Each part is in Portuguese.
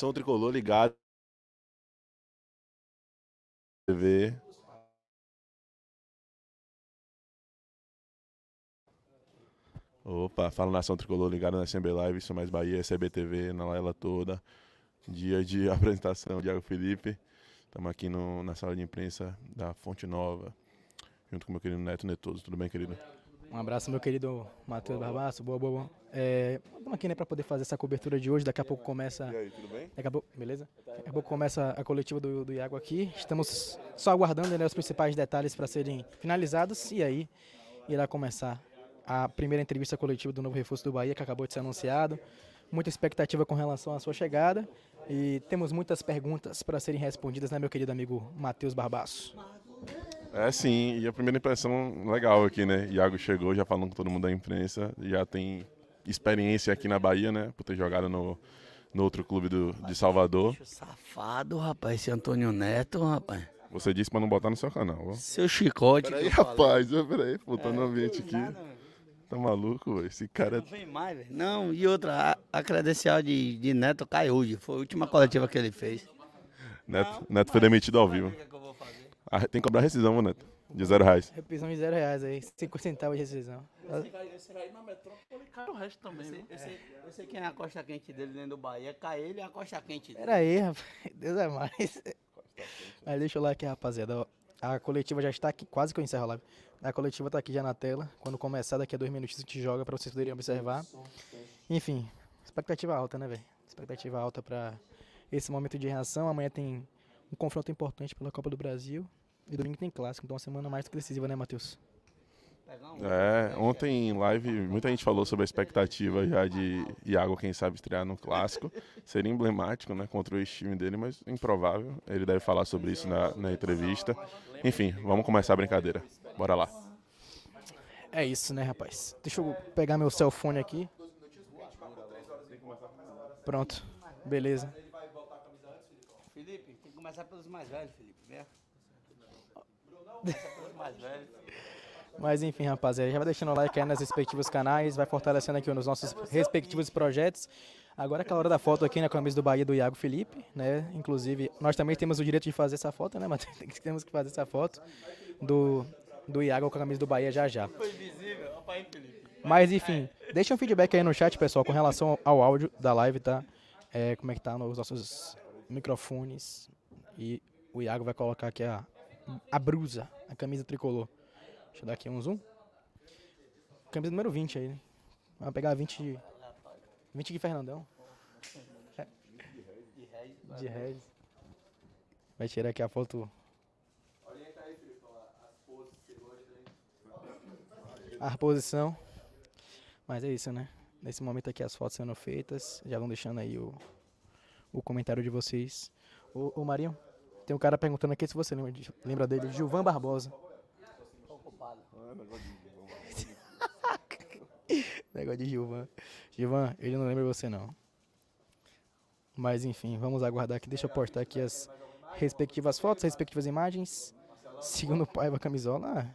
Nação Tricolor ligado. TV. Opa, fala Nação Tricolor ligado na SMB Live, isso mais Bahia, CBTV, na Laila toda. Dia de apresentação, Diago Felipe. Estamos aqui no, na sala de imprensa da Fonte Nova, junto com meu querido Neto Netoso. Tudo bem, querido? Um abraço, meu querido Matheus Barbaço. Boa, boa, boa. É, aqui, né, para poder fazer essa cobertura de hoje. Daqui a pouco começa. E aí, tudo bem? Daqui a pouco, beleza? Tá, tá, Daqui a tá. pouco começa a coletiva do, do Iago aqui. Estamos só aguardando né, os principais detalhes para serem finalizados. E aí irá começar a primeira entrevista coletiva do novo reforço do Bahia, que acabou de ser anunciado. Muita expectativa com relação à sua chegada. E temos muitas perguntas para serem respondidas, né, meu querido amigo Matheus Barbaço? É sim, e a primeira impressão legal aqui, né? Iago chegou já falando com todo mundo da imprensa, já tem experiência aqui na Bahia, né? Por ter jogado no, no outro clube do, de Salvador. Safado, rapaz, esse Antônio Neto, rapaz. Você disse pra não botar no seu canal, ó. Seu chicote. Peraí, rapaz, peraí, pô, tô é, no ambiente aqui. Nada, tá maluco, véio? esse cara. Não vem mais, velho. Não, e outra, a, a credencial de, de Neto caiu hoje. Foi a última coletiva que ele fez. Neto, Neto foi demitido ao vivo. Ah, tem que cobrar rescisão, mano. De zero reais. Repisão de zero reais aí. Cinco centavos de rescisão. Esse aí na metrópole cai o resto também. Eu sei, eu, sei, eu sei quem é a costa quente dele dentro do Bahia. Cai ele e a costa quente dele. Pera aí, rapaz. Deus é mais. Mas deixa eu lá aqui, rapaziada. A coletiva já está aqui, quase que eu encerro a live. A coletiva está aqui já na tela. Quando começar, daqui a dois minutos a gente joga para vocês poderem observar. Enfim, expectativa alta, né, velho? Expectativa alta para esse momento de reação. Amanhã tem um confronto importante pela Copa do Brasil. E domingo tem clássico, então é uma semana mais decisiva, né, Matheus? É, ontem em live muita gente falou sobre a expectativa já de Iago, quem sabe, estrear no clássico. Seria emblemático, né, contra o time dele, mas improvável. Ele deve falar sobre isso na, na entrevista. Enfim, vamos começar a brincadeira. Bora lá. É isso, né, rapaz? Deixa eu pegar meu cell phone aqui. Pronto, beleza. Felipe, tem que começar pelos mais velhos, Felipe, né? Mas enfim, rapaziada, já vai deixando o like aí nas respectivos canais, vai fortalecendo aqui nos nossos respectivos projetos. Agora é aquela hora da foto aqui na camisa do Bahia do Iago Felipe, né? Inclusive, nós também temos o direito de fazer essa foto, né, Matheus? Temos que fazer essa foto do, do Iago com a camisa do Bahia já já. Mas enfim, deixa um feedback aí no chat, pessoal, com relação ao áudio da live, tá? É, como é que tá nos nossos microfones. E o Iago vai colocar aqui a, a brusa, a camisa tricolor. Deixa eu dar aqui um zoom. Camisa número 20 aí. Né? Vamos pegar 20 de. 20 de Fernandão. É. De Regis. Vai tirar aqui a foto. A posição. Mas é isso, né? Nesse momento aqui as fotos sendo feitas. Já vão deixando aí o, o comentário de vocês. o ô Marinho, tem um cara perguntando aqui se você lembra, de, lembra dele, Gilvan Barbosa. Negócio de Gilvan. Gilvan, ele não lembra você não. Mas enfim, vamos aguardar aqui. Deixa eu postar aqui as respectivas fotos, as respectivas imagens. Segundo Paiva Camisola. Ah,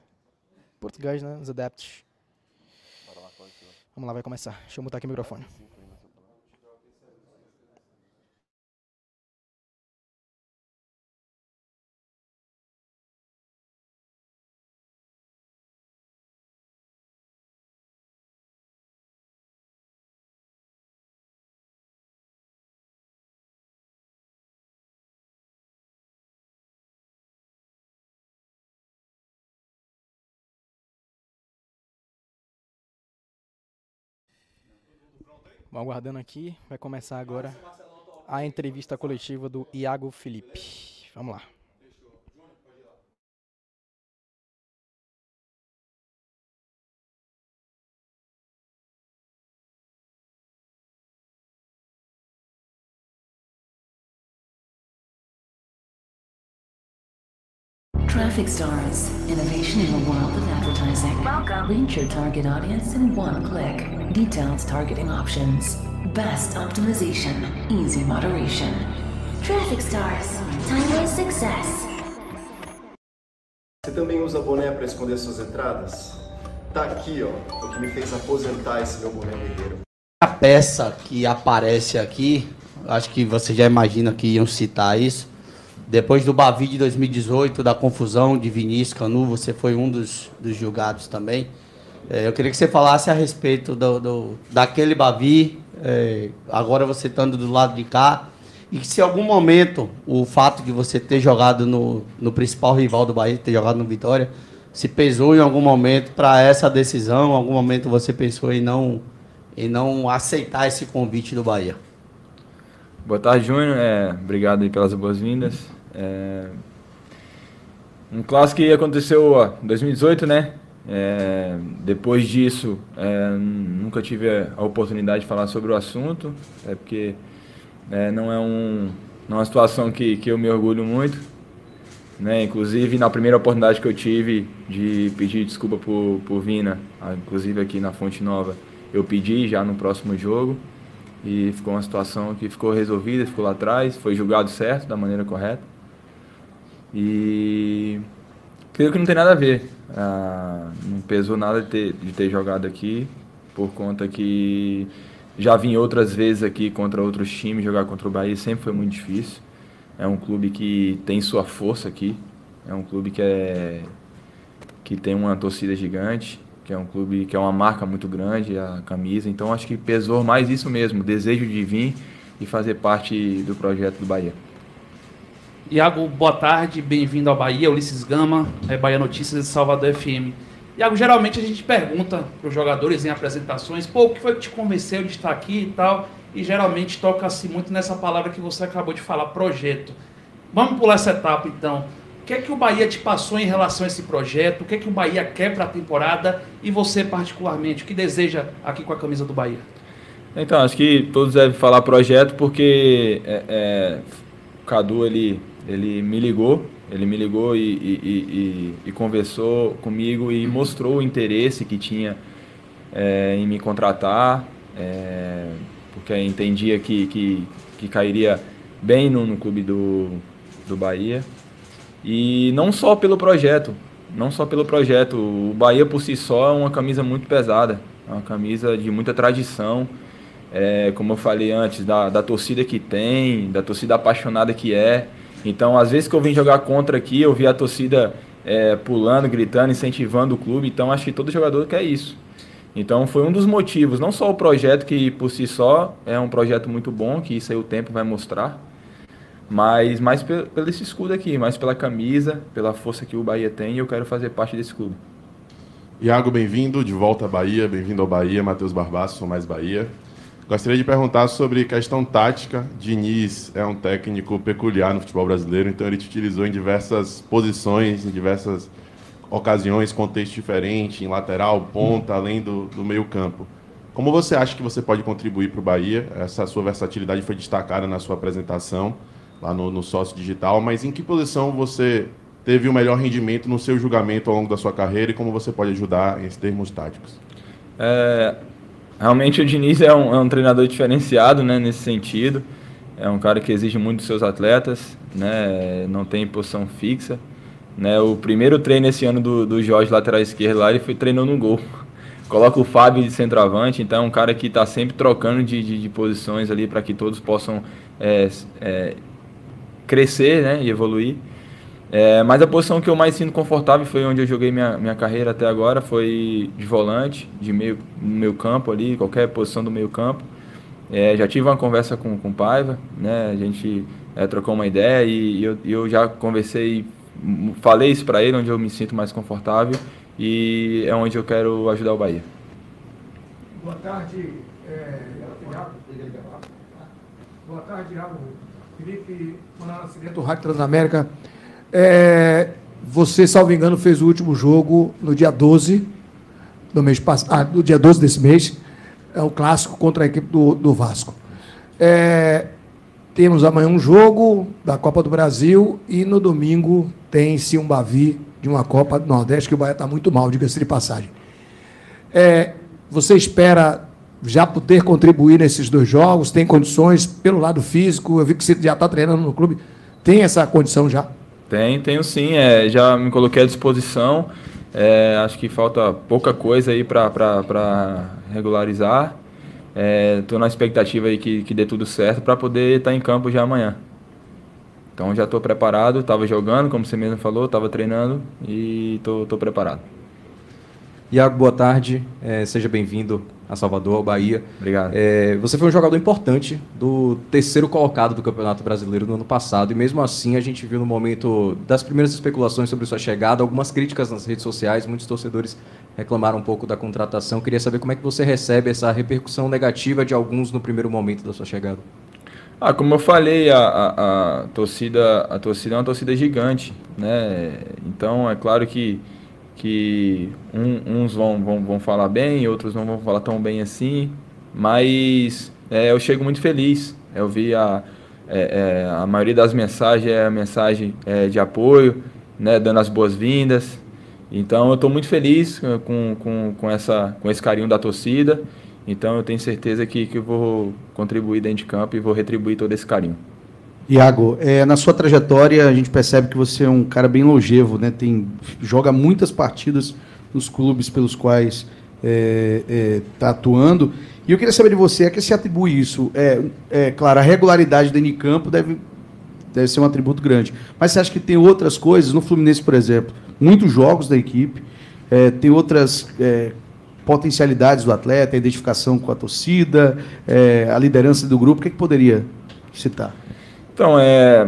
português, né? Os adeptos. Vamos lá, vai começar. Deixa eu mutar aqui o microfone. Vamos aguardando aqui. Vai começar agora a entrevista coletiva do Iago Felipe. Vamos lá. Perfect Stars. Innovation in the world of advertising. Welcome. Reach your target audience in one click. Detailed targeting options. Best optimization. Easy moderation. Traffic Stars. Time Timeless success. Você também usa boné para esconder suas entradas? Tá aqui, ó, o que me fez aposentar esse meu boné guerreiro. A peça que aparece aqui, acho que você já imagina que iam citar isso depois do Bavi de 2018, da confusão de Vinícius Canu, você foi um dos, dos julgados também. É, eu queria que você falasse a respeito do, do daquele Bavi, é, agora você estando do lado de cá, e que se em algum momento o fato de você ter jogado no, no principal rival do Bahia, ter jogado no Vitória, se pesou em algum momento para essa decisão, em algum momento você pensou em não, em não aceitar esse convite do Bahia. Boa tarde, Júnior. É, obrigado pelas boas-vindas. É... Um clássico que aconteceu em 2018, né? É... Depois disso, é... nunca tive a oportunidade de falar sobre o assunto, é porque é, não é um... não é uma situação que, que eu me orgulho muito. Né? Inclusive, na primeira oportunidade que eu tive de pedir desculpa por, por Vina, ah, inclusive aqui na Fonte Nova, eu pedi já no próximo jogo e ficou uma situação que ficou resolvida, ficou lá atrás, foi julgado certo, da maneira correta. E creio que não tem nada a ver. Ah, não pesou nada de ter, de ter jogado aqui, por conta que já vim outras vezes aqui contra outros times, jogar contra o Bahia sempre foi muito difícil. É um clube que tem sua força aqui, é um clube que é que tem uma torcida gigante, que é um clube que é uma marca muito grande, a camisa. Então acho que pesou mais isso mesmo, o desejo de vir e fazer parte do projeto do Bahia. Iago, boa tarde, bem-vindo à Bahia, Ulisses Gama, é Bahia Notícias de Salvador FM. Iago, geralmente a gente pergunta para os jogadores em apresentações, pô, o que foi que te convenceu de estar aqui e tal, e geralmente toca-se muito nessa palavra que você acabou de falar, projeto. Vamos pular essa etapa então. O que é que o Bahia te passou em relação a esse projeto? O que é que o Bahia quer para a temporada e você particularmente? O que deseja aqui com a camisa do Bahia? Então, acho que todos devem falar projeto porque é, é, o Cadu ele ele me ligou, ele me ligou e, e, e, e conversou comigo e mostrou o interesse que tinha é, em me contratar, é, porque entendia que, que, que cairia bem no, no clube do, do Bahia. E não só pelo projeto, não só pelo projeto, o Bahia por si só é uma camisa muito pesada, é uma camisa de muita tradição, é, como eu falei antes, da, da torcida que tem, da torcida apaixonada que é. Então, às vezes que eu vim jogar contra aqui, eu vi a torcida é, pulando, gritando, incentivando o clube. Então, acho que todo jogador quer isso. Então, foi um dos motivos, não só o projeto, que por si só é um projeto muito bom, que isso aí o tempo vai mostrar, mas mais pelo, esse escudo aqui, mais pela camisa, pela força que o Bahia tem, e eu quero fazer parte desse clube. Iago, bem-vindo de volta à Bahia, bem-vindo ao Bahia, Matheus Barbaço, sou mais Bahia. Gostaria de perguntar sobre questão tática. Diniz é um técnico peculiar no futebol brasileiro, então ele te utilizou em diversas posições, em diversas ocasiões, contexto diferente, em lateral, ponta, além do, do meio-campo. Como você acha que você pode contribuir para o Bahia? Essa sua versatilidade foi destacada na sua apresentação lá no, no sócio digital, mas em que posição você teve o melhor rendimento no seu julgamento ao longo da sua carreira e como você pode ajudar em termos táticos? É, Realmente o Diniz é um, é um treinador diferenciado né, nesse sentido. É um cara que exige muito dos seus atletas, né, não tem posição fixa. Né, o primeiro treino esse ano do, do Jorge, lateral esquerdo, lá, ele foi treinando no gol. Coloca o Fábio de centroavante, então é um cara que está sempre trocando de, de, de posições ali para que todos possam é, é, crescer né, e evoluir. É, mas a posição que eu mais sinto confortável foi onde eu joguei minha, minha carreira até agora, foi de volante, de meio, meio campo ali, qualquer posição do meio campo. É, já tive uma conversa com, com o Paiva, né? A gente é, trocou uma ideia e, e eu, eu já conversei, falei isso para ele, onde eu me sinto mais confortável e é onde eu quero ajudar o Bahia. Boa tarde, é, Boa tarde, Iago. Felipe, Manaus Rádio Transamérica. É, você, salvo engano, fez o último jogo no dia 12 do mês passado, ah, no dia 12 desse mês, é o clássico contra a equipe do, do Vasco. É, temos amanhã um jogo da Copa do Brasil e no domingo tem-se um Bavi de uma Copa do Nordeste, que o Bahia está muito mal, diga-se de passagem. É, você espera já poder contribuir nesses dois jogos? Tem condições pelo lado físico? Eu vi que você já está treinando no clube. Tem essa condição já? Tenho, tenho sim. É, já me coloquei à disposição. É, acho que falta pouca coisa aí para regularizar. Estou é, na expectativa aí que, que dê tudo certo para poder estar tá em campo já amanhã. Então já estou preparado, estava jogando, como você mesmo falou, estava treinando e estou preparado. Iago, boa tarde, é, seja bem-vindo a Salvador, ao Bahia. Obrigado. É, você foi um jogador importante do terceiro colocado do Campeonato Brasileiro no ano passado, e mesmo assim a gente viu no momento das primeiras especulações sobre sua chegada, algumas críticas nas redes sociais, muitos torcedores reclamaram um pouco da contratação. Queria saber como é que você recebe essa repercussão negativa de alguns no primeiro momento da sua chegada. Ah, como eu falei, a, a, a torcida, a torcida é uma torcida gigante, né? Então é claro que que um, uns vão, vão, vão falar bem, outros não vão falar tão bem assim, mas é, eu chego muito feliz. Eu vi a, é, é, a maioria das mensagens é a mensagem é, de apoio, né, dando as boas-vindas. Então eu estou muito feliz é, com, com, com, essa, com esse carinho da torcida. Então eu tenho certeza que, que eu vou contribuir dentro de campo e vou retribuir todo esse carinho. Iago, é, na sua trajetória a gente percebe que você é um cara bem longevo, né? Tem, joga muitas partidas nos clubes pelos quais está é, é, tá atuando. E eu queria saber de você, a que se atribui isso? É, é claro, a regularidade da Campo deve, deve ser um atributo grande. Mas você acha que tem outras coisas? No Fluminense, por exemplo, muitos jogos da equipe, é, tem outras é, potencialidades do atleta, a identificação com a torcida, é, a liderança do grupo, o que, é que poderia citar? Então, é,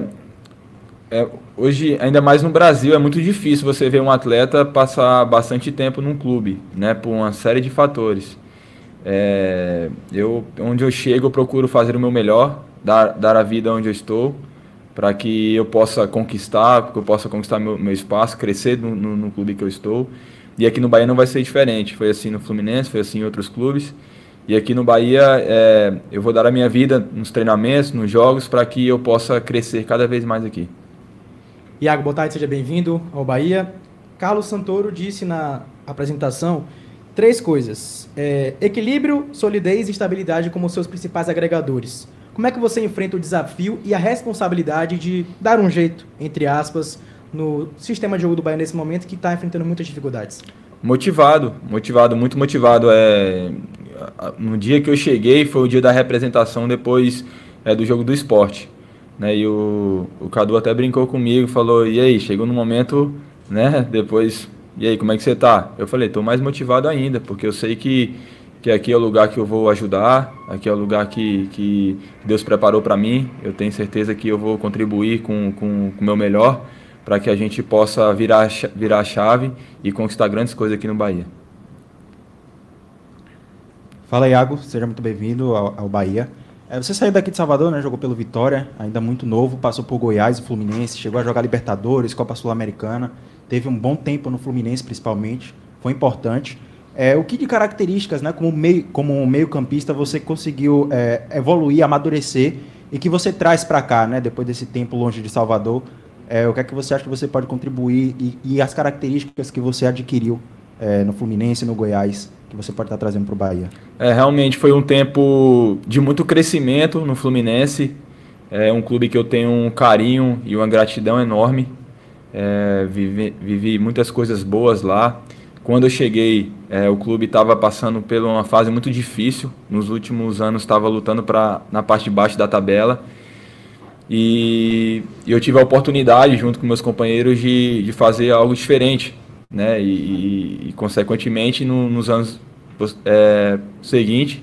é, hoje, ainda mais no Brasil, é muito difícil você ver um atleta passar bastante tempo num clube, né, por uma série de fatores. É, eu, onde eu chego, eu procuro fazer o meu melhor, dar, dar a vida onde eu estou, para que eu possa conquistar, que eu possa conquistar meu, meu espaço, crescer no, no, no clube que eu estou. E aqui no Bahia não vai ser diferente. Foi assim no Fluminense, foi assim em outros clubes. E aqui no Bahia, é, eu vou dar a minha vida nos treinamentos, nos jogos, para que eu possa crescer cada vez mais aqui. Iago, boa tarde, seja bem-vindo ao Bahia. Carlos Santoro disse na apresentação três coisas: é, equilíbrio, solidez e estabilidade como seus principais agregadores. Como é que você enfrenta o desafio e a responsabilidade de dar um jeito, entre aspas, no sistema de jogo do Bahia nesse momento que está enfrentando muitas dificuldades? Motivado, motivado, muito motivado. É, no dia que eu cheguei foi o dia da representação depois é, do jogo do esporte. Né? E o, o Cadu até brincou comigo, falou, e aí, chegou no momento, né? Depois, e aí, como é que você tá? Eu falei, tô mais motivado ainda, porque eu sei que, que aqui é o lugar que eu vou ajudar, aqui é o lugar que, que Deus preparou para mim. Eu tenho certeza que eu vou contribuir com o com, com meu melhor para que a gente possa virar, virar a chave e conquistar grandes coisas aqui no Bahia. Fala, Iago. Seja muito bem-vindo ao, Bahia. É, você saiu daqui de Salvador, né? Jogou pelo Vitória, ainda muito novo, passou por Goiás e Fluminense, chegou a jogar Libertadores, Copa Sul-Americana, teve um bom tempo no Fluminense, principalmente, foi importante. É, o que de características, né, como meio, como meio campista, você conseguiu é, evoluir, amadurecer e que você traz para cá, né, depois desse tempo longe de Salvador? É, o que é que você acha que você pode contribuir e, e as características que você adquiriu é, no Fluminense, no Goiás, que você pode estar trazendo para o Bahia? É, realmente foi um tempo de muito crescimento no Fluminense. É um clube que eu tenho um carinho e uma gratidão enorme. É, vivi, vivi, muitas coisas boas lá. Quando eu cheguei, é, o clube estava passando por uma fase muito difícil. Nos últimos anos estava lutando pra, na parte de baixo da tabela. E, eu tive a oportunidade, junto com meus companheiros, de, de fazer algo diferente né? E, e consequentemente, no, nos anos é, seguintes,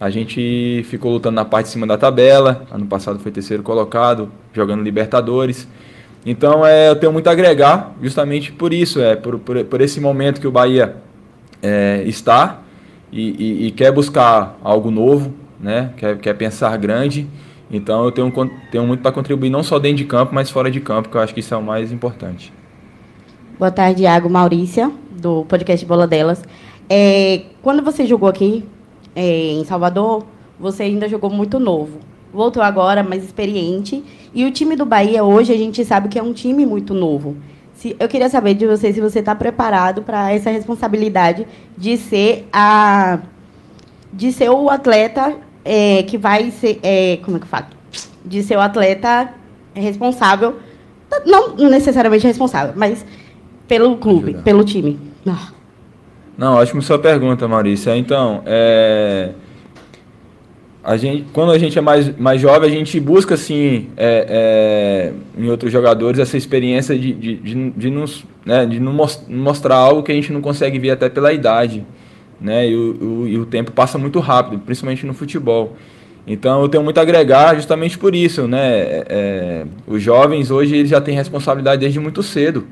a gente ficou lutando na parte de cima da tabela. Ano passado foi terceiro colocado, jogando Libertadores. Então, é, eu tenho muito a agregar, justamente por isso, é por, por, por esse momento que o Bahia é, está e, e, e, quer buscar algo novo, né? Quer, quer pensar grande. Então, eu tenho, tenho muito para contribuir, não só dentro de campo, mas fora de campo, que eu acho que isso é o mais importante. Boa tarde, Iago Maurícia, do podcast Bola Delas. É, quando você jogou aqui é, em Salvador, você ainda jogou muito novo. Voltou agora mais experiente. E o time do Bahia hoje a gente sabe que é um time muito novo. Se, eu queria saber de você se você está preparado para essa responsabilidade de ser a de ser o atleta é, que vai ser é, como é que eu falo? De ser o atleta responsável, não necessariamente responsável, mas pelo clube, pelo time. Ah. Não, ótimo sua pergunta, Maurícia. É, então, é... a gente, quando a gente é mais, mais jovem, a gente busca, assim, é, é... em outros jogadores, essa experiência de, de, de, de nos, né, de nos mostrar algo que a gente não consegue ver até pela idade. Né? E, o, e o tempo passa muito rápido, principalmente no futebol. Então eu tenho muito a agregar justamente por isso, né? É, é os jovens hoje eles já têm responsabilidade desde muito cedo.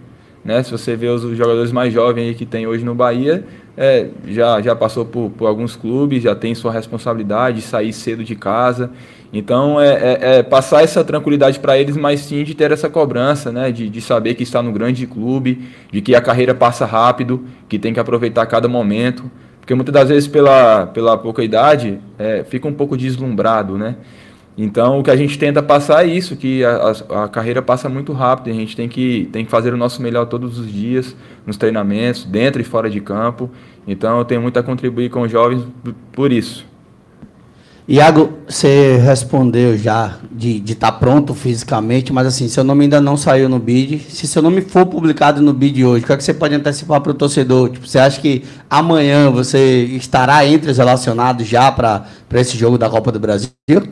Né? Se você vê os jogadores mais jovens que tem hoje no Bahia, é, já, já passou por, por, alguns clubes, já tem sua responsabilidade, sair cedo de casa. Então, é, é, é passar essa tranquilidade para eles, mas sim de ter essa cobrança, né? de, de saber que está no grande clube, de que a carreira passa rápido, que tem que aproveitar cada momento. Porque muitas das vezes, pela, pela pouca idade, é, fica um pouco deslumbrado, né? Então, o que a gente tenta passar é isso, que a, a, a, carreira passa muito rápido, a gente tem que, tem que fazer o nosso melhor todos os dias, nos treinamentos, dentro e fora de campo. Então, eu tenho muito a contribuir com os jovens por isso. Iago, você respondeu já de estar tá pronto fisicamente, mas assim, seu nome ainda não saiu no BID. Se seu nome for publicado no BID hoje, o que, é que você pode antecipar para o torcedor? Tipo, você acha que amanhã você estará entre os relacionados já para esse jogo da Copa do Brasil?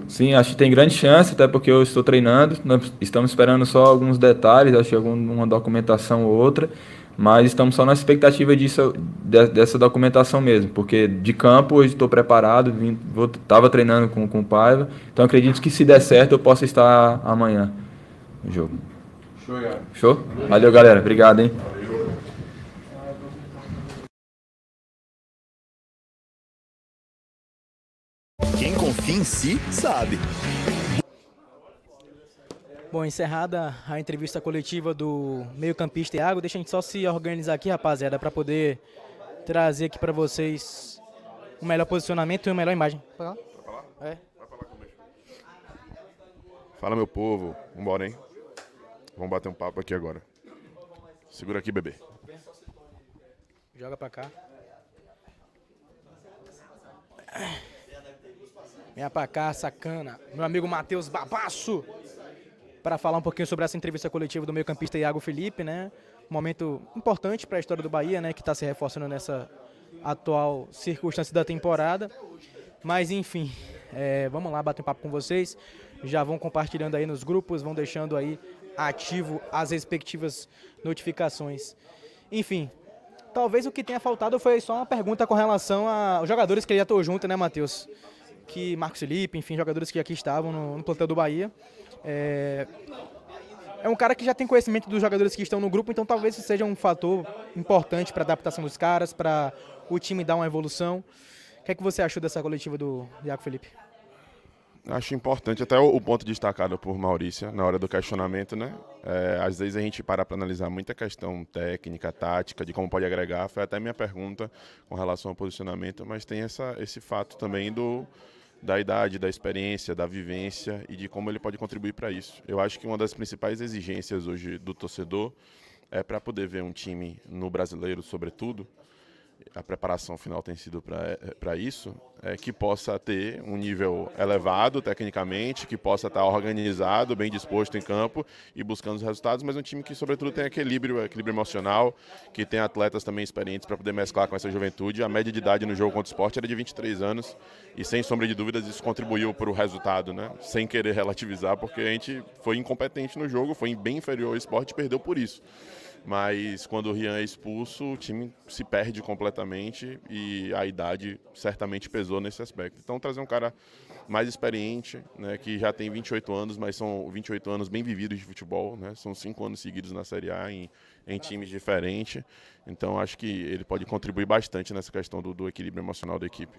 Sim, acho que tem grande chance, até porque eu estou treinando. Estamos esperando só alguns detalhes, acho que alguma documentação ou outra mas estamos só na expectativa disso, dessa documentação mesmo, porque de campo hoje estou preparado, estava treinando com, com o Paiva, então acredito que se der certo eu possa estar amanhã no jogo. Show, Show? Valeu, galera. Obrigado, hein? Valeu. Quem confia em si, sabe. Bom, encerrada a entrevista coletiva do meio-campista Iago, deixa a gente só se organizar aqui, rapaziada, para poder trazer aqui para vocês o melhor posicionamento e uma melhor imagem. Vai lá? Pra lá? É. Vai pra lá Fala, meu povo. Vambora, hein? Vamos bater um papo aqui agora. Segura aqui, bebê. Joga pra cá. Vem pra cá, sacana. Meu amigo Matheus Babaço para falar um pouquinho sobre essa entrevista coletiva do meio-campista Iago Felipe, né? Um momento importante para a história do Bahia, né? Que está se reforçando nessa atual circunstância da temporada. Mas enfim, é, vamos lá bater um papo com vocês. Já vão compartilhando aí nos grupos, vão deixando aí ativo as respectivas notificações. Enfim, talvez o que tenha faltado foi só uma pergunta com relação aos jogadores que já estão junto, né, Matheus? Que Marcos Felipe, enfim, jogadores que aqui estavam no, no plantel do Bahia. É, é um cara que já tem conhecimento dos jogadores que estão no grupo, então talvez isso seja um fator importante para a adaptação dos caras, para o time dar uma evolução. O que é que você achou dessa coletiva do Iaco Felipe? Acho importante, até o, ponto destacado por Maurício né, na hora do questionamento, né? É, às vezes a gente para para analisar muita questão técnica, tática, de como pode agregar. Foi até minha pergunta com relação ao posicionamento, mas tem essa, esse fato também do da idade, da experiência, da vivência e de como ele pode contribuir para isso. Eu acho que uma das principais exigências hoje do torcedor é para poder ver um time no brasileiro, sobretudo, a preparação final tem sido para é, é, isso, é que possa ter um nível elevado tecnicamente, que possa estar tá organizado, bem disposto em campo e buscando os resultados, mas um time que, sobretudo, tem equilíbrio, equilíbrio emocional, que tem atletas também experientes para poder mesclar com essa juventude. A média de idade no jogo contra o esporte era de 23 anos e, sem sombra de dúvidas, isso contribuiu para o resultado, né? sem querer relativizar, porque a gente foi incompetente no jogo, foi bem inferior ao esporte e perdeu por isso. Mas quando o Rian é expulso, o time se perde completamente e a idade certamente pesou nesse aspecto. Então trazer um cara mais experiente, né, que já tem 28 anos, mas são 28 anos bem vividos de futebol, né? São cinco anos seguidos na Série A em, em times diferentes. Então acho que ele pode contribuir bastante nessa questão do, do equilíbrio emocional da equipe.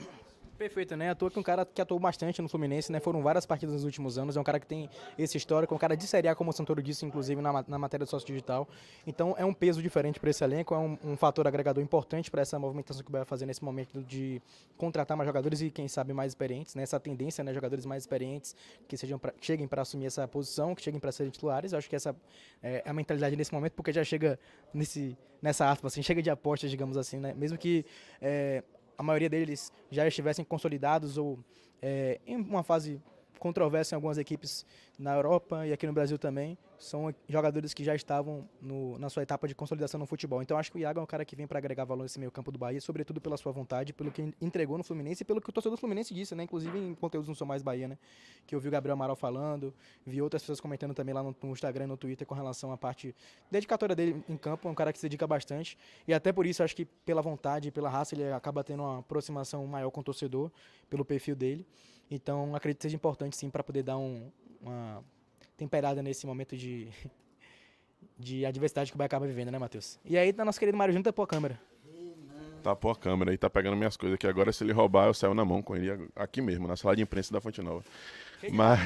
Perfeito, né? atua toa que um cara que atuou bastante no Fluminense, né? Foram várias partidas nos últimos anos, é um cara que tem esse histórico, é um cara de Série A, como o Santoro disse, inclusive, na, na matéria do sócio digital. Então, é um peso diferente para esse elenco, é um, um fator agregador importante para essa movimentação que o Bahia vai fazer nesse momento de contratar mais jogadores e, quem sabe, mais experientes, né? Essa tendência, né? Jogadores mais experientes que, sejam pra, cheguem para assumir essa posição, que cheguem para serem titulares. Eu acho que essa é, é a mentalidade nesse momento, porque já chega nesse, nessa aspa, assim, chega de apostas, digamos assim, né? Mesmo que é, a maioria deles já estivessem consolidados ou é, em uma fase controvérsia em algumas equipes na Europa e aqui no Brasil também. São jogadores que já estavam no, na sua etapa de consolidação no futebol. Então acho que o Iago é um cara que vem para agregar valor nesse meio campo do Bahia, sobretudo pela sua vontade, pelo que entregou no Fluminense e pelo que o torcedor do Fluminense disse, né? Inclusive em conteúdos não sou mais Bahia, né? Que eu vi o Gabriel Amaral falando, vi outras pessoas comentando também lá no, no Instagram, no Twitter com relação à parte dedicatória dele em campo. É um cara que se dedica bastante e até por isso acho que pela vontade, e pela raça ele acaba tendo uma aproximação maior com o torcedor pelo perfil dele. Então, acredito que seja importante, sim, para poder dar um, uma temperada nesse momento de, de adversidade que o Bahia acaba vivendo, né, Matheus? E aí, tá nosso querido Mário Júnior tapou tá a câmera. Tapou tá a câmera e tá pegando minhas coisas aqui. Agora, se ele roubar, eu saio na mão com ele aqui mesmo, na sala de imprensa da Fonte Nova. Mas,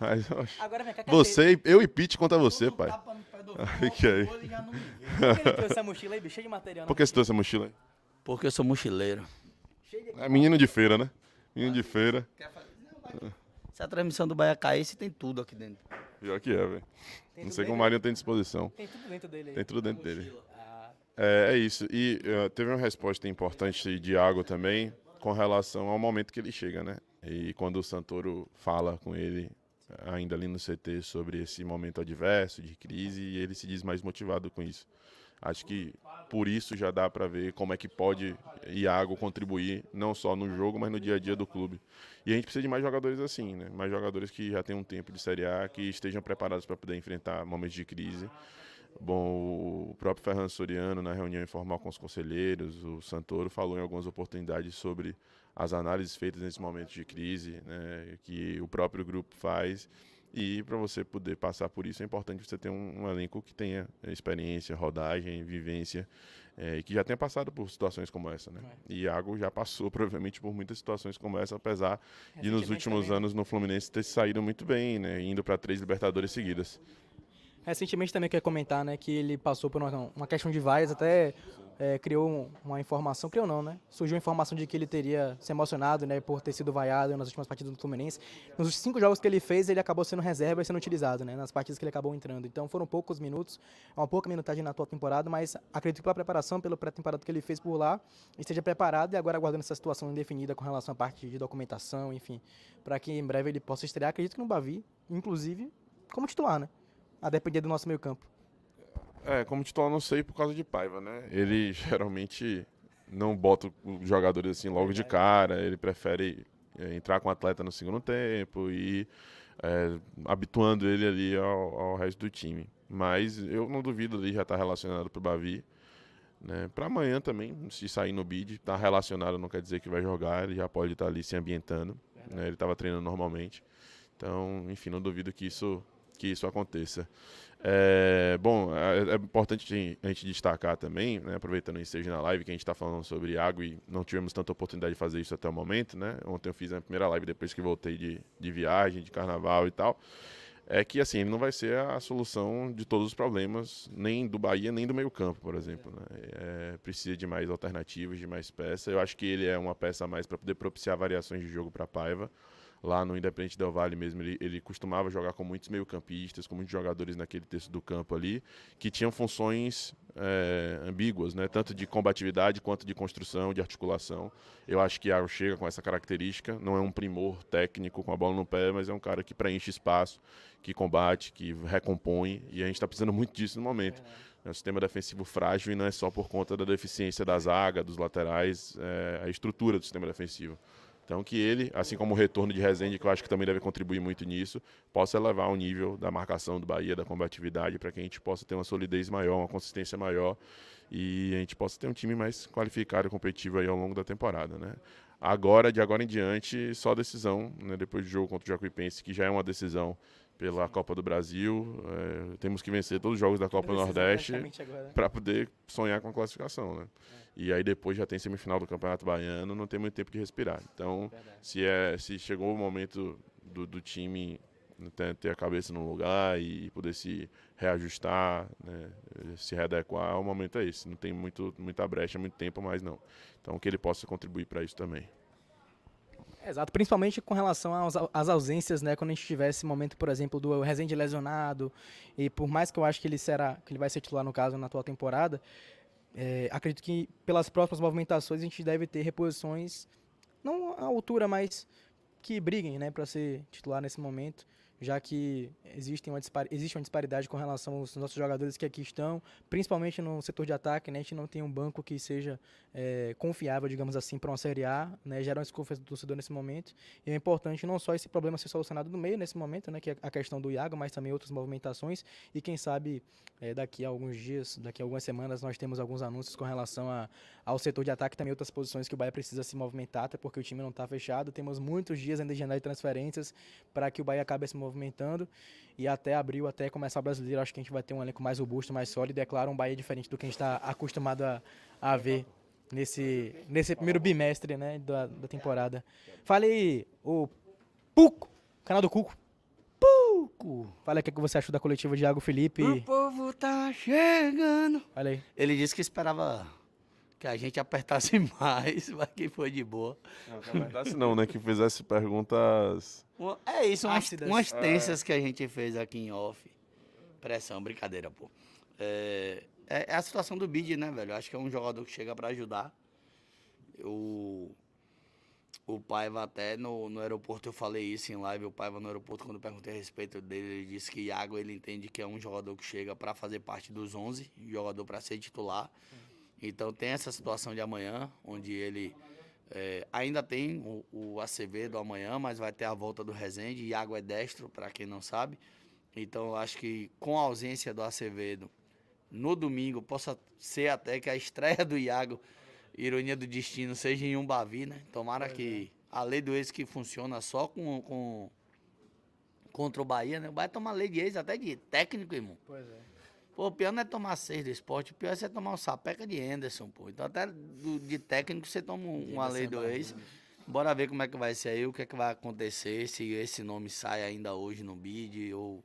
mas Agora, vem cá, você, eu e Pete contra você, pai. porque Fique aí. Por trouxe mochila aí, bicho? Cheio de material. Por né? que você trouxe a mochila aí? Porque eu sou mochileiro. É menino de feira, né? Vinho de feira. Se a transmissão do Bahia caísse, tem tudo aqui dentro. Pior que é, velho. Não sei como o Marinho tem disposição. Tem tudo dentro dele. Tem tudo dentro dele. É, é isso. E uh, teve uma resposta importante de Água também com relação ao momento que ele chega, né? E quando o Santoro fala com ele ainda ali no CT sobre esse momento adverso, de crise, e ele se diz mais motivado com isso. Acho que por isso já dá para ver como é que pode Iago contribuir, não só no jogo, mas no dia a dia do clube. E a gente precisa de mais jogadores assim, né? mais jogadores que já tenham um tempo de Série A, que estejam preparados para poder enfrentar momentos de crise. Bom, o próprio Ferran Soriano, na reunião informal com os conselheiros, o Santoro falou em algumas oportunidades sobre as análises feitas nesse momento de crise, né, que o próprio grupo faz e para você poder passar por isso, é importante você ter um, um elenco que tenha eh, experiência, rodagem, vivência, é, e que já tenha passado por situações como essa. Né? É. E Iago já passou, provavelmente, por muitas situações como essa, apesar de nos últimos também. anos no Fluminense ter saído muito bem, né? indo para três Libertadores seguidas. Recentemente também quer comentar, né, que ele passou por uma, uma questão de vaias, até é, criou uma informação, criou não, né? Surgiu a informação de que ele teria se emocionado, né, por ter sido vaiado nas últimas partidas do Fluminense. Nos cinco jogos que ele fez, ele acabou sendo reserva e sendo utilizado, né, nas partidas que ele acabou entrando. Então foram poucos minutos, é uma pouca minutagem na atual temporada, mas acredito que pela preparação, pelo pré-temporada que ele fez por lá, esteja preparado e agora aguardando essa situação indefinida com relação à parte de documentação, enfim, para que em breve ele possa estrear, acredito que no Bavi, inclusive como titular, né? a depender do nosso meio campo. É, como titular não sei por causa de Paiva, né? Ele geralmente não bota os jogadores assim logo de cara, ele prefere é, entrar com o atleta no segundo tempo e é, habituando ele ali ao, ao, resto do time. Mas eu não duvido ali já estar tá relacionado para o Bavi. Né? Para amanhã também, se sair no bid, estar tá relacionado, não quer dizer que vai jogar, ele já pode estar tá ali se ambientando. Né? Ele estava treinando normalmente. Então, enfim, não duvido que isso que isso aconteça. É, bom, é, é, importante a gente destacar também, né, aproveitando o ensejo na live, que a gente está falando sobre água e não tivemos tanta oportunidade de fazer isso até o momento. Né? Ontem eu fiz a primeira live depois que voltei de, de viagem, de carnaval e tal. É que assim, não vai ser a solução de todos os problemas, nem do Bahia, nem do meio-campo, por exemplo. Né? É, precisa de mais alternativas, de mais peças. Eu acho que ele é uma peça a mais para poder propiciar variações de jogo para Paiva lá no Independente Del Vale mesmo, ele, ele costumava jogar com muitos meio-campistas, com muitos jogadores naquele terço do campo ali, que tinham funções é, ambíguas, né? tanto de combatividade quanto de construção, de articulação. Eu acho que Aaron chega com essa característica, não é um primor técnico com a bola no pé, mas é um cara que preenche espaço, que combate, que recompõe, e a gente está precisando muito disso no momento. É. é um sistema defensivo frágil e não é só por conta da deficiência da zaga, dos laterais, é, a estrutura do sistema defensivo. Então, que ele, assim como o retorno de Rezende, que eu acho que também deve contribuir muito nisso, possa elevar o nível da marcação do Bahia, da combatividade, para que a gente possa ter uma solidez maior, uma consistência maior e a gente possa ter um time mais qualificado e competitivo aí ao longo da temporada. Né? Agora, de agora em diante, só decisão, né? depois do jogo contra o Jacuipense, que já é uma decisão pela Copa do Brasil. É, temos que vencer todos os jogos da Copa do Nordeste para poder sonhar com a classificação. Né? É. E aí depois já tem semifinal do Campeonato Baiano, não tem muito tempo que respirar. Então, se, é, se chegou o momento do, do time ter, né, ter, a cabeça no lugar e poder se reajustar, né, se readequar, o momento é esse. Não tem muito, muita brecha, muito tempo mais não. Então, que ele possa contribuir para isso também. É, exato, principalmente com relação às ausências, né? Quando a gente tiver esse momento, por exemplo, do Rezende lesionado, e por mais que eu acho que ele será, que ele vai ser titular no caso na atual temporada, é, acredito que pelas próximas movimentações a gente deve ter reposições, não à altura, mas que briguem né, para ser titular nesse momento já que existe uma, existe uma disparidade com relação aos nossos jogadores que aqui estão, principalmente no setor de ataque, né? A gente não tem um banco que seja é, confiável, digamos assim, para uma Série A, né? Gera uma desconfiança do torcedor nesse momento. E é importante não só esse problema ser solucionado no meio nesse momento, né? Que é a questão do Iago, mas também outras movimentações. E quem sabe é, daqui a alguns dias, daqui a algumas semanas, nós temos alguns anúncios com relação a, ao setor de ataque também outras posições que o Bahia precisa se movimentar, até porque o time não está fechado. Temos muitos dias ainda de janela de transferências para que o Bahia acabe se movimentando movimentando. E até abril, até começar o brasileiro, acho que a gente vai ter um elenco mais robusto, mais sólido. E é claro, um Bahia diferente do que a gente está acostumado a, a ver nesse, nesse primeiro bimestre né, da, da temporada. Falei o Puco, canal do Cuco. Puco! Fala o que, é que você achou da coletiva de Iago Felipe. O povo tá chegando. Olha aí. Ele disse que esperava que a gente apertasse mais, mas que foi de boa. Não, que apertasse não, né? Que fizesse perguntas. É isso, umas, umas é. tensas é. que a gente fez aqui em off. Pressão, brincadeira, pô. É, é, é, a situação do Bid, né, velho? acho que é um jogador que chega para ajudar. O, o Paiva até no, no aeroporto, eu falei isso em live, o Paiva no aeroporto, quando perguntei a respeito dele, ele disse que Iago, ele entende que é um jogador que chega para fazer parte dos 11, jogador para ser titular. Uhum então tem essa situação de amanhã, onde ele é, ainda tem o, o, ACV do amanhã, mas vai ter a volta do Rezende. Iago é destro, para quem não sabe. Então eu acho que com a ausência do Acevedo no domingo, possa ser até que a estreia do Iago, ironia do destino, seja em um Bavi, né? Tomara que é. a lei do ex que funciona só com, com contra o Bahia, né? O Bahia toma lei de ex até de técnico, irmão. Pois é. Pô, o pior não é tomar seis do esporte, o pior é você tomar um sapeca de Anderson, pô. Então até do, de técnico você toma um, uma lei do ex. Né? Bora ver como é que vai ser aí, o que é que vai acontecer, se esse nome sai ainda hoje no bid ou,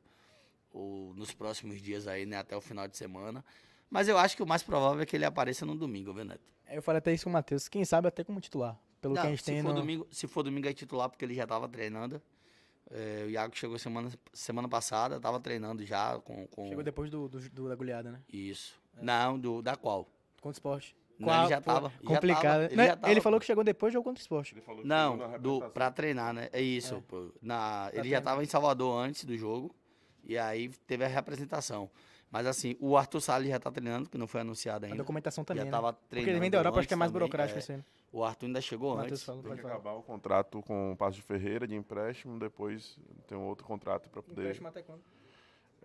ou nos próximos dias aí, né, até o final de semana. Mas eu acho que o mais provável é que ele apareça no domingo, viu, Neto? É, eu falei até isso com o Matheus, quem sabe até como titular, pelo não, que a gente se tem. For no... domingo, se for domingo é titular, porque ele já tava treinando. É, o Iago chegou semana, semana passada, tava treinando já com. com... Chegou depois do, do, do, da goleada, né? Isso. É. Não, do, da qual? Contra o esporte. Não, ele já tava. complicado. Já tava, ele, é, já tava. ele, falou que chegou depois do jogo contra o esporte. não, do, pra treinar, né? É isso. É. Pô, na, ele treinar. já tava em Salvador antes do jogo. E aí teve a representação. Mas assim, o Arthur Salles já está treinando, que não foi anunciado ainda. A documentação também. Tá já estava né? treinando. Porque ele vem da Europa, acho que é mais burocrático é. Assim. Né? O Arthur ainda chegou antes. Falou, tem que acabar o contrato com o Passo de Ferreira de empréstimo, depois tem um outro contrato para poder. Empréstimo até quando?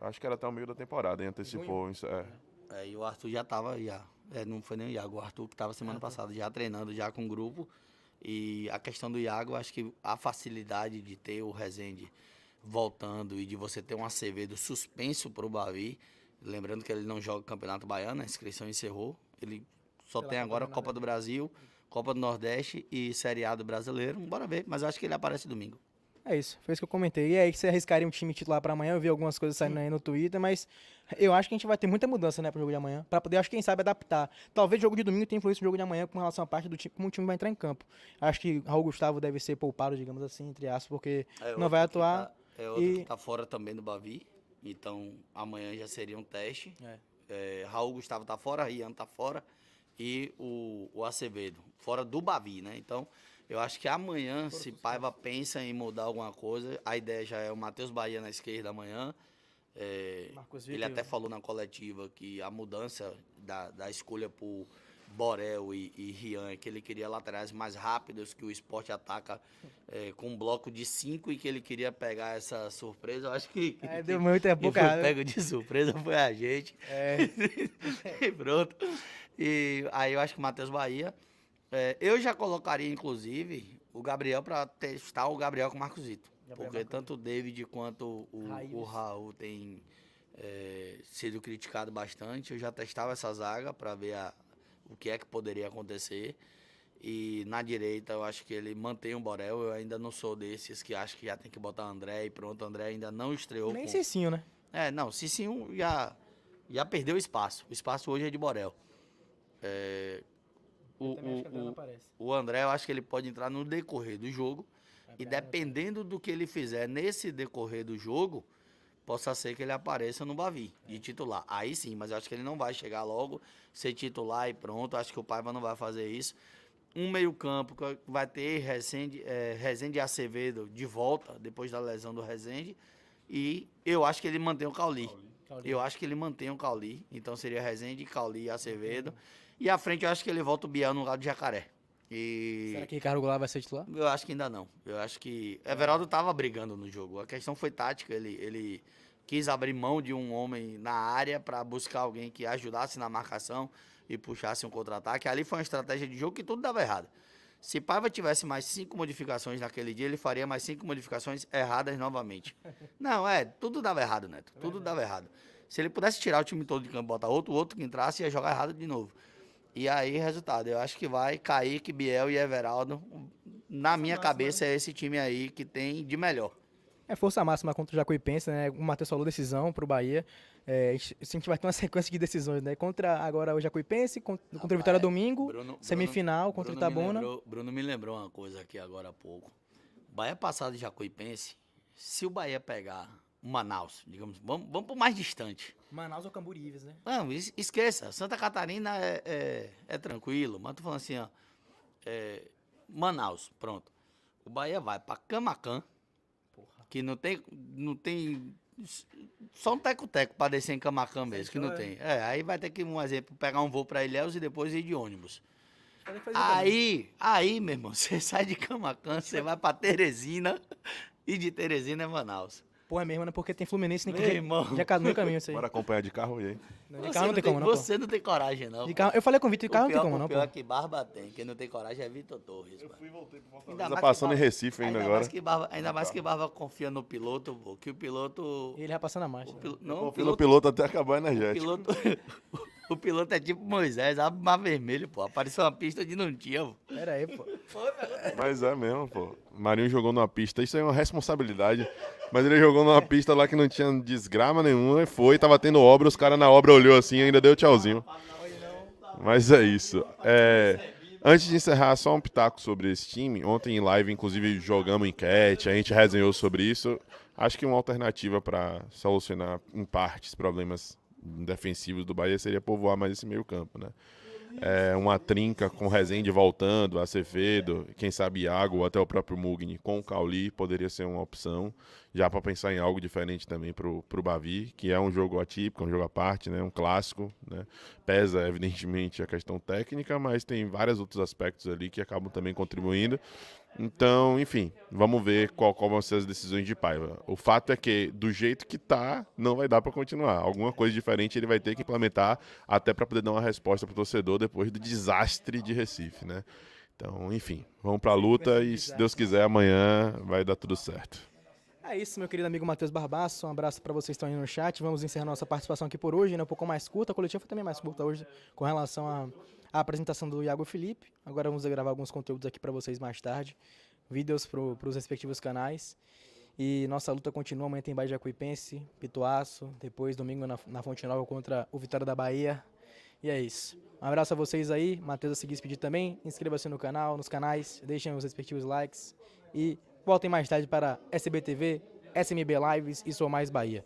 Acho que era até o meio da temporada, e antecipou. É. é. e o Arthur já estava, já. É, não foi nem o Iago, o Arthur que estava ah, semana tá. passada já treinando, já com o grupo. E a questão do Iago, acho que a facilidade de ter o Rezende voltando e de você ter um ACV do suspenso para o Bavi Lembrando que ele não joga Campeonato Baiano, a inscrição encerrou. Ele só Pela tem agora Copa, Copa do Brasil, Copa do Nordeste e Série A do Brasileiro. Bora ver, mas acho que ele aparece domingo. É isso, foi isso que eu comentei. E aí que você arriscaria um time titular para amanhã, eu vi algumas coisas saindo aí no Twitter, mas eu acho que a gente vai ter muita mudança, né, pro jogo de amanhã, para poder, acho que quem sabe adaptar. Talvez o jogo de domingo tenha influência no jogo de amanhã com relação à parte do time, como o time vai entrar em campo. Acho que Raul Gustavo deve ser poupado, digamos assim, entre aspas, porque é não vai atuar. Tá, é outro e... que tá fora também do Bavi. Então, amanhã já seria um teste. É. É, Raul Gustavo tá fora, Rian tá fora e o, o Acevedo, fora do Bavi, né? Então, eu acho que amanhã, se Paiva pensa em mudar alguma coisa, a ideia já é o Matheus Bahia na esquerda amanhã. É, ele até falou na coletiva que a mudança da, da escolha por Borel e, e Rian, é que ele queria laterais mais rápidos, que o esporte ataca é, com um bloco de cinco e que ele queria pegar essa surpresa. Eu acho que. É, deu muito tempo pouco. Né? pego de surpresa, foi a gente. É. e pronto. E aí eu acho que o Matheus Bahia. É, eu já colocaria, inclusive, o Gabriel para testar o Gabriel com o Marcosito. porque Marcos. tanto o David quanto o, o Raul tem é, sido criticado bastante. Eu já testava essa zaga para ver a, o que é que poderia acontecer. E na direita eu acho que ele mantém o Borel. Eu ainda não sou desses que acho que já tem que botar o André e pronto. André ainda não estreou. Nem com... Cicinho, né? É, não. Cicinho já, já perdeu espaço. O espaço hoje é de Borel. É... O, o, o, o André, eu acho que ele pode entrar no decorrer do jogo. É e dependendo do que ele fizer nesse decorrer do jogo, possa ser que ele apareça no Bavi, de titular. Aí sim, mas eu acho que ele não vai chegar logo, ser titular e pronto. Acho que o Paiva não vai fazer isso. Um meio-campo que vai ter Rezende, é, Rezende Acevedo de volta, depois da lesão do Rezende. E eu acho que ele mantém o Cauli. Eu acho que ele mantém o Cauli. Então seria Rezende, Cauli e Acevedo. E à frente eu acho que ele volta o Biel no lugar de Jacaré. E... Será que Ricardo Goulart vai ser titular? Eu acho que ainda não. Eu acho que. Everaldo estava brigando no jogo. A questão foi tática. Ele, ele quis abrir mão de um homem na área para buscar alguém que ajudasse na marcação e puxasse um contra-ataque. Ali foi uma estratégia de jogo que tudo dava errado. Se Paiva tivesse mais cinco modificações naquele dia, ele faria mais cinco modificações erradas novamente. Não, é, tudo dava errado, Neto. É tudo dava errado. Se ele pudesse tirar o time todo de campo e botar outro, outro que entrasse ia jogar errado de novo. E aí, resultado, eu acho que vai Kaique, Biel e Everaldo. Na minha né? cabeça, é esse time aí que tem de melhor. É força máxima contra o Jacuipense, né? O Matheus falou decisão pro Bahia. É, a gente vai ter uma sequência de decisões, né? Contra agora o Jacuipense, contra, ah, contra o Vitória domingo, Bruno, semifinal Bruno, contra o Itabuna. Bruno me lembrou uma coisa aqui agora há pouco. Bahia passado de Jacuipense, se o Bahia pegar Manaus, digamos. Vamos, vamos para o mais distante. Manaus ou Camburíves, né? Não, esqueça. Santa Catarina é, é, é, tranquilo, mas tô falando assim, ó. É, Manaus, pronto. O Bahia vai para Camacan, Porra. que não tem, não tem só um teco-teco para descer em Camacan mesmo, que não é. tem. É, aí vai ter que, um exemplo, pegar um voo para Ilhéus e depois ir de ônibus. Aí, aí, meu irmão, você sai de Camacan, você vai para Teresina e de Teresina é Manaus. Porra, é mesmo, né? Porque tem Fluminense nem que irmão. Já, caiu no caminho isso aí. Bora acompanhar de carro e aí. Não, de você carro não tem, como, não. Você pô. não tem coragem, não. De carro, eu falei com o Vitor, de carro pior, não tem como, não. O pior não, que Barba tem. Quem não tem coragem é Vitor Torres. Eu fui e voltei pro Fortaleza. Ainda tá passando barba, em Recife ainda, ainda agora. Barba, tá ainda mais que Barba confia no piloto, pô, que o piloto. Ele vai passando a marcha. O pil... Não, o piloto, piloto até acabar a energética. O piloto. O piloto é tipo Moisés, abre o mar vermelho, pô. Apareceu uma pista de não tinha, pô. Pera aí, pô. Mas é mesmo, pô. Marinho jogou numa pista, isso é uma responsabilidade. Mas ele jogou numa pista lá que não tinha desgrama nenhuma e foi, tava tendo obra, os caras na obra olhou assim e ainda deu tchauzinho. Mas é isso. É, antes de encerrar, só um pitaco sobre esse time. Ontem em live, inclusive, jogamos enquete, a gente resenhou sobre isso. Acho que uma alternativa para solucionar em partes problemas defensivos do Bahia seria povoar mais esse meio campo, né? É, uma trinca com Rezende voltando, Acevedo, quem sabe Iago ou até o próprio Mugni com o Cauli poderia ser uma opção, já para pensar em algo diferente também para o Bavi, que é um jogo atípico, um jogo à parte, né? um clássico. Né? Pesa, evidentemente, a questão técnica, mas tem vários outros aspectos ali que acabam também contribuindo. Então, enfim, vamos ver qual, vão ser as decisões de Paiva. O fato é que, do jeito que tá, não vai dar para continuar. Alguma coisa diferente ele vai ter que implementar até para poder dar uma resposta para o torcedor depois do desastre de Recife, né? Então, enfim, vamos para a luta e, se Deus quiser, amanhã vai dar tudo certo. É isso, meu querido amigo Matheus Barbaço. Um abraço para vocês que estão aí no chat. Vamos encerrar nossa participação aqui por hoje, né? Um pouco mais curta. A coletiva foi também mais curta hoje com relação a a apresentação do Iago Felipe. Agora vamos gravar alguns conteúdos aqui para vocês mais tarde, vídeos para os respectivos canais. E nossa luta continua amanhã tem Bahia de Jacuipense, Pituaço, depois domingo na, na Fonte Nova contra o Vitória da Bahia. E é isso. Um abraço a vocês aí. Matheus a seguir pedir também. Inscreva-se no canal, nos canais, deixem os respectivos likes e voltem mais tarde para SBTV, SMB Lives e Sou Mais Bahia.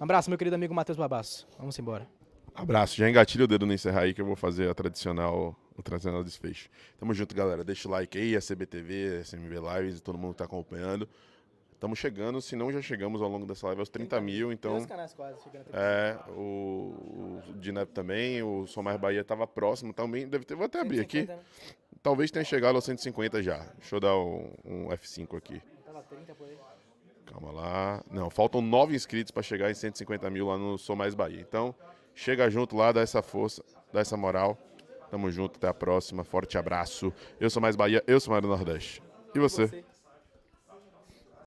Um abraço, meu querido amigo Matheus Babasso. Vamos embora. Abraço. Já engatilha o dedo no encerrar aí que eu vou fazer a tradicional, o tradicional desfecho. Tamo junto, galera. Deixa o like aí, a CBTV, a SMB Lives, todo mundo que tá acompanhando. Estamos chegando, se não já chegamos ao longo dessa live aos 30 mil, então. Os canais quase chegando É, o, o Dinep também, o Somar Bahia estava próximo também. Deve ter, vou até abrir aqui. Né? Talvez tenha chegado aos 150 já. Deixa eu dar um, um F5 aqui. Calma lá. Não, faltam 9 inscritos para chegar em 150 mil lá no Somar Bahia. Então, Chega junto lá, dá essa força, dá essa moral. Tamo junto, até a próxima. Forte abraço. Eu sou mais Bahia, eu sou mais do Nordeste. E você? E você?